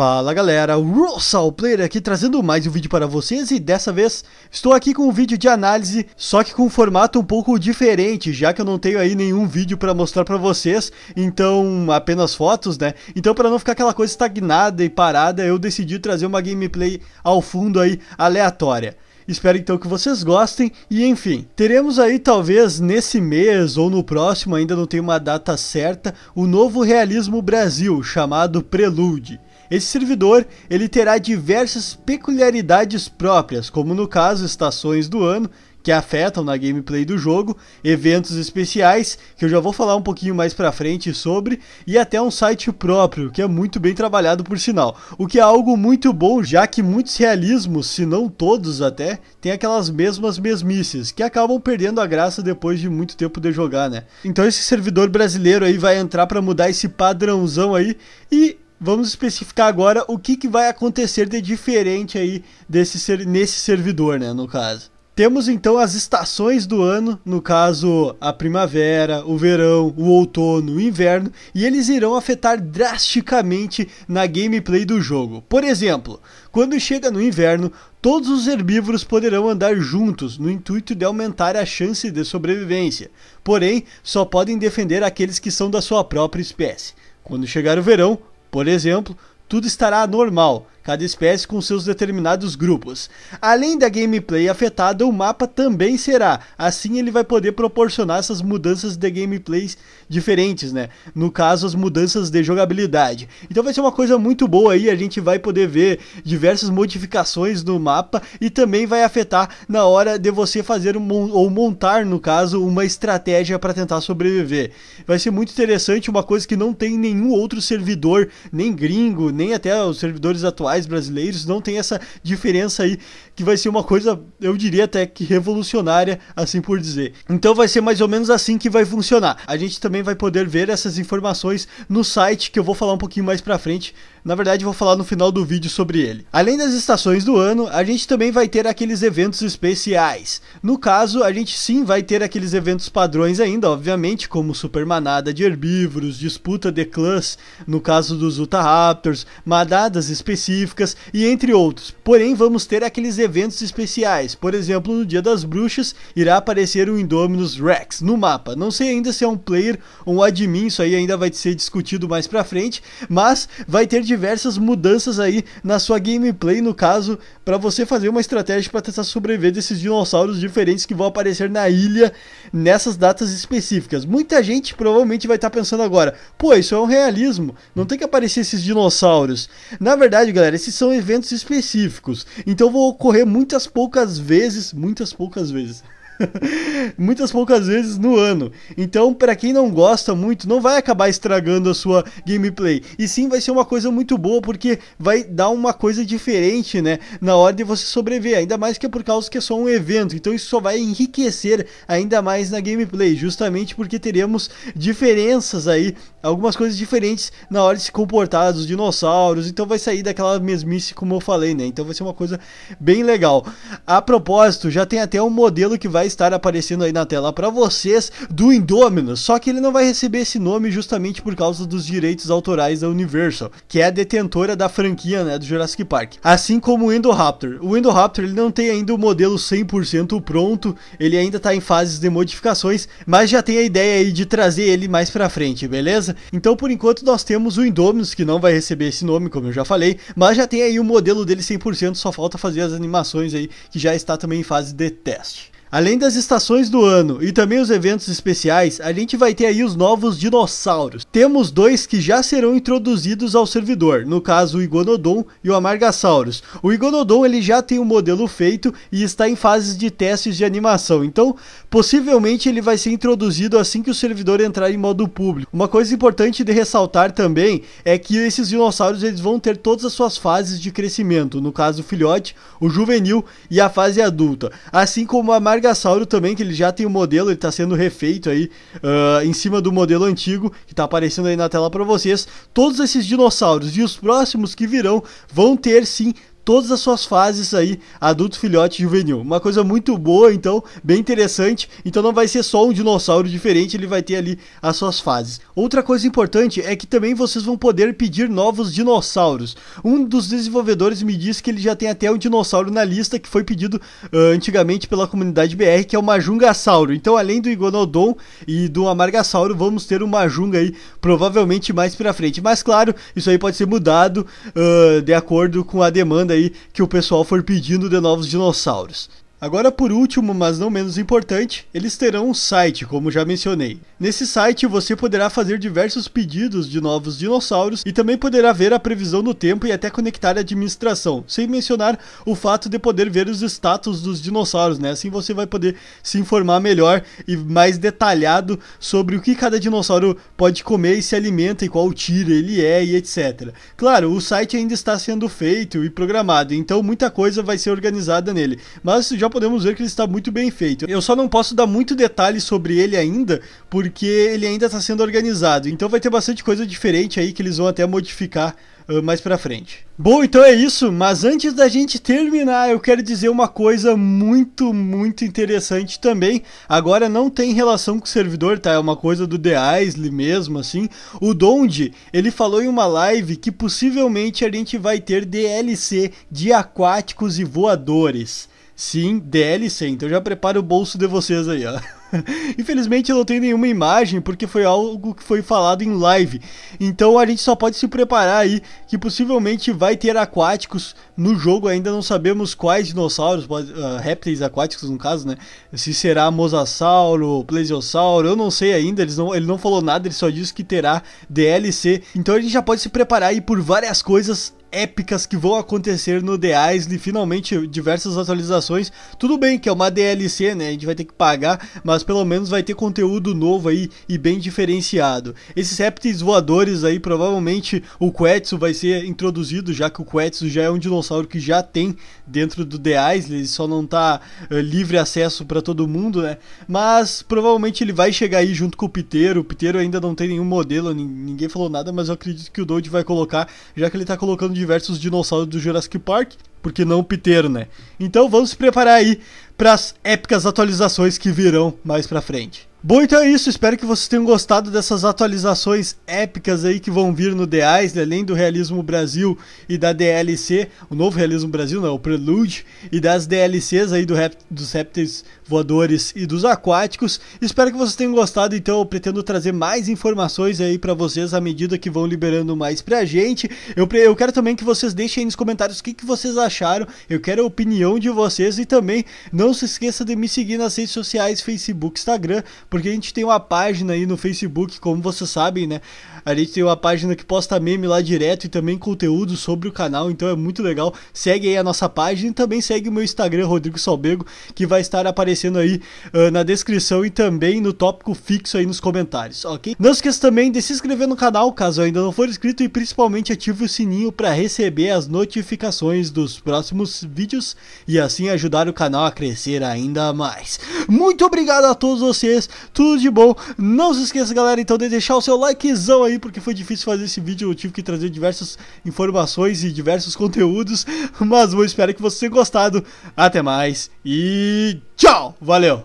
Fala galera, Russell Player aqui trazendo mais um vídeo para vocês e dessa vez estou aqui com um vídeo de análise, só que com um formato um pouco diferente, já que eu não tenho aí nenhum vídeo para mostrar para vocês, então apenas fotos, né? Então para não ficar aquela coisa estagnada e parada, eu decidi trazer uma gameplay ao fundo aí aleatória. Espero então que vocês gostem e enfim, teremos aí talvez nesse mês ou no próximo, ainda não tem uma data certa, o novo Realismo Brasil, chamado Prelude. Esse servidor ele terá diversas peculiaridades próprias, como no caso estações do ano que afetam na gameplay do jogo, eventos especiais que eu já vou falar um pouquinho mais para frente sobre e até um site próprio que é muito bem trabalhado por sinal, o que é algo muito bom já que muitos realismos, se não todos até, têm aquelas mesmas mesmices que acabam perdendo a graça depois de muito tempo de jogar, né? Então esse servidor brasileiro aí vai entrar para mudar esse padrãozão aí e vamos especificar agora o que, que vai acontecer de diferente aí desse ser, nesse servidor, né, no caso. Temos então as estações do ano, no caso a primavera, o verão, o outono, o inverno, e eles irão afetar drasticamente na gameplay do jogo. Por exemplo, quando chega no inverno, todos os herbívoros poderão andar juntos no intuito de aumentar a chance de sobrevivência, porém só podem defender aqueles que são da sua própria espécie. Quando chegar o verão, por exemplo, tudo estará normal cada espécie com seus determinados grupos. Além da gameplay afetada, o mapa também será. Assim ele vai poder proporcionar essas mudanças de gameplays diferentes, né? No caso, as mudanças de jogabilidade. Então vai ser uma coisa muito boa aí, a gente vai poder ver diversas modificações no mapa e também vai afetar na hora de você fazer um, ou montar, no caso, uma estratégia para tentar sobreviver. Vai ser muito interessante, uma coisa que não tem nenhum outro servidor, nem gringo, nem até os servidores atuais atuais brasileiros, não tem essa diferença aí que vai ser uma coisa, eu diria até que revolucionária, assim por dizer. Então vai ser mais ou menos assim que vai funcionar. A gente também vai poder ver essas informações no site que eu vou falar um pouquinho mais para frente na verdade, vou falar no final do vídeo sobre ele. Além das estações do ano, a gente também vai ter aqueles eventos especiais. No caso, a gente sim vai ter aqueles eventos padrões ainda, obviamente, como supermanada de herbívoros, disputa de clãs, no caso dos utahraptors, Raptors, madadas específicas e entre outros. Porém, vamos ter aqueles eventos especiais. Por exemplo, no Dia das Bruxas, irá aparecer o Indominus Rex no mapa. Não sei ainda se é um player ou um admin, isso aí ainda vai ser discutido mais pra frente, mas vai ter diversas mudanças aí na sua gameplay, no caso, para você fazer uma estratégia para tentar sobreviver desses dinossauros diferentes que vão aparecer na ilha nessas datas específicas. Muita gente provavelmente vai estar tá pensando agora, pô, isso é um realismo, não tem que aparecer esses dinossauros. Na verdade, galera, esses são eventos específicos, então vão ocorrer muitas poucas vezes, muitas poucas vezes. muitas poucas vezes no ano. Então, para quem não gosta muito, não vai acabar estragando a sua gameplay. E sim, vai ser uma coisa muito boa porque vai dar uma coisa diferente, né, na hora de você sobreviver, ainda mais que é por causa que é só um evento. Então, isso só vai enriquecer ainda mais na gameplay, justamente porque teremos diferenças aí, algumas coisas diferentes na hora de se comportar dos dinossauros. Então, vai sair daquela mesmice como eu falei, né? Então, vai ser uma coisa bem legal. A propósito, já tem até um modelo que vai estar aparecendo aí na tela para vocês do Indominus, só que ele não vai receber esse nome justamente por causa dos direitos autorais da Universal, que é a detentora da franquia né, do Jurassic Park, assim como o Indoraptor. O Indoraptor ele não tem ainda o modelo 100% pronto, ele ainda está em fases de modificações, mas já tem a ideia aí de trazer ele mais para frente, beleza? Então por enquanto nós temos o Indominus, que não vai receber esse nome, como eu já falei, mas já tem aí o modelo dele 100%, só falta fazer as animações aí, que já está também em fase de teste. Além das estações do ano e também os eventos especiais, a gente vai ter aí os novos dinossauros. Temos dois que já serão introduzidos ao servidor, no caso o Iguanodon e o Amargasaurus. O Iguanodon ele já tem o um modelo feito e está em fases de testes de animação, então possivelmente ele vai ser introduzido assim que o servidor entrar em modo público. Uma coisa importante de ressaltar também é que esses dinossauros eles vão ter todas as suas fases de crescimento, no caso o filhote, o juvenil e a fase adulta, assim como a Mar Largassauro também, que ele já tem o modelo, ele está sendo refeito aí uh, em cima do modelo antigo, que está aparecendo aí na tela para vocês. Todos esses dinossauros e os próximos que virão vão ter sim todas as suas fases aí, adulto, filhote e juvenil. Uma coisa muito boa, então, bem interessante. Então não vai ser só um dinossauro diferente, ele vai ter ali as suas fases. Outra coisa importante é que também vocês vão poder pedir novos dinossauros. Um dos desenvolvedores me disse que ele já tem até um dinossauro na lista que foi pedido uh, antigamente pela comunidade BR, que é o Majungasauro. Então, além do Iguanodon e do Amargasauro, vamos ter o Majunga aí, provavelmente mais pra frente. Mas claro, isso aí pode ser mudado uh, de acordo com a demanda aí aí que o pessoal for pedindo de novos dinossauros. Agora, por último, mas não menos importante, eles terão um site, como já mencionei. Nesse site você poderá fazer diversos pedidos de novos dinossauros e também poderá ver a previsão do tempo e até conectar a administração, sem mencionar o fato de poder ver os status dos dinossauros, né? Assim você vai poder se informar melhor e mais detalhado sobre o que cada dinossauro pode comer e se alimenta e qual tiro ele é e etc. Claro, o site ainda está sendo feito e programado, então muita coisa vai ser organizada nele, mas já podemos ver que ele está muito bem feito. Eu só não posso dar muito detalhe sobre ele ainda, porque ele ainda está sendo organizado. Então vai ter bastante coisa diferente aí que eles vão até modificar uh, mais para frente. Bom, então é isso, mas antes da gente terminar, eu quero dizer uma coisa muito, muito interessante também. Agora não tem relação com o servidor, tá? É uma coisa do The Isley mesmo, assim. O Donde, ele falou em uma live que possivelmente a gente vai ter DLC de aquáticos e voadores. Sim, DLC, então já prepare o bolso de vocês aí, ó. Infelizmente eu não tenho nenhuma imagem porque foi algo que foi falado em live. Então a gente só pode se preparar aí que possivelmente vai ter aquáticos no jogo. Ainda não sabemos quais dinossauros, uh, répteis aquáticos no caso, né? Se será mosasauro, plesiosauro, eu não sei ainda. Eles não, ele não falou nada, ele só disse que terá DLC. Então a gente já pode se preparar aí por várias coisas épicas que vão acontecer no The Isle, finalmente diversas atualizações. Tudo bem que é uma DLC, né? A gente vai ter que pagar, mas pelo menos vai ter conteúdo novo aí e bem diferenciado. Esses répteis voadores aí, provavelmente o Quetzal vai ser introduzido, já que o Quetzal já é um dinossauro que já tem dentro do The Isle, ele só não tá uh, livre acesso para todo mundo, né? Mas provavelmente ele vai chegar aí junto com o Piteiro. O Piteiro ainda não tem nenhum modelo, ninguém falou nada, mas eu acredito que o Dode vai colocar, já que ele tá colocando diversos dinossauros do Jurassic Park, porque não o Piteiro, né? Então vamos se preparar aí para as épicas atualizações que virão mais para frente. Bom, então é isso. Espero que vocês tenham gostado dessas atualizações épicas aí que vão vir no The além do Realismo Brasil e da DLC, o novo Realismo Brasil, não, é o Prelude, e das DLCs aí do dos répteis voadores e dos aquáticos. Espero que vocês tenham gostado, então eu pretendo trazer mais informações aí para vocês à medida que vão liberando mais pra gente. Eu, eu quero também que vocês deixem aí nos comentários o que, que vocês acharam, eu quero a opinião de vocês e também não se esqueça de me seguir nas redes sociais, Facebook, Instagram, porque a gente tem uma página aí no Facebook, como vocês sabem, né? A gente tem uma página que posta meme lá direto e também conteúdo sobre o canal, então é muito legal. Segue aí a nossa página e também segue o meu Instagram, Rodrigo Salbego, que vai estar aparecendo aí uh, na descrição e também no tópico fixo aí nos comentários, ok? Não esqueça também de se inscrever no canal, caso ainda não for inscrito, e principalmente ative o sininho para receber as notificações dos próximos vídeos e assim ajudar o canal a crescer ainda mais. Muito obrigado a todos vocês tudo de bom. Não se esqueça, galera, então, de deixar o seu likezão aí, porque foi difícil fazer esse vídeo. Eu tive que trazer diversas informações e diversos conteúdos. Mas eu espero que você tenha gostado. Até mais e tchau! Valeu!